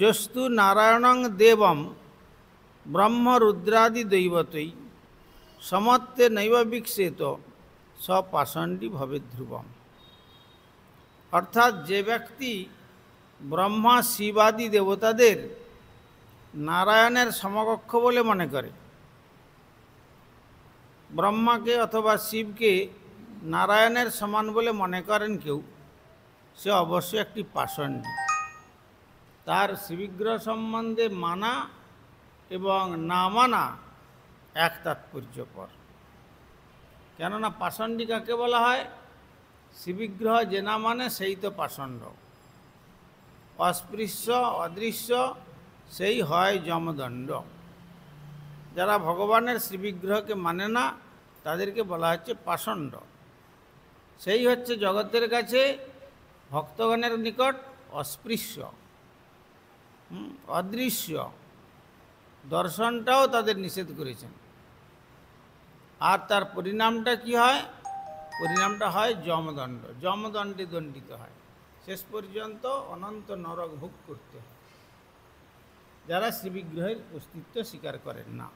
যস্তু নারায়ণং দেবম ব্রহ্ম রুদ্রাদি দৈবতৈ সমত্বে নৈব বিকশিত সপাষণ্ডী ভবে ধ্রুবম অর্থাৎ যে ব্যক্তি ব্রহ্মা শিবাদি দেবতাদের নারায়ণের সমকক্ষ বলে মনে করে ব্রহ্মাকে অথবা শিবকে নারায়ণের সমান বলে মনে করেন কেউ সে অবশ্যই একটি পাষণ্ডী তার শ্রীবিগ্রহ সম্বন্ধে মানা এবং না মানা এক তাৎপর্যপর কেননা পাষণ্ডী কাকে বলা হয় শ্রীবিগ্রহ যে না মানে সেই তো পাষণ্ড অস্পৃশ্য অদৃশ্য সেই হয় যমদণ্ড যারা ভগবানের শ্রীবিগ্রহকে মানে না তাদেরকে বলা হচ্ছে পাষণ্ড সেই হচ্ছে জগতের কাছে ভক্তগণের নিকট অস্পৃশ্য অদৃশ্য দর্শনটাও তাদের নিষেধ করেছেন আর তার পরিণামটা কি হয় পরিণামটা হয় যমদণ্ড যমদণ্ডে দণ্ডিত হয় শেষ পর্যন্ত অনন্ত নরক ভোগ করতে হয় যারা শ্রীবিগ্রহের অস্তিত্ব স্বীকার করেন না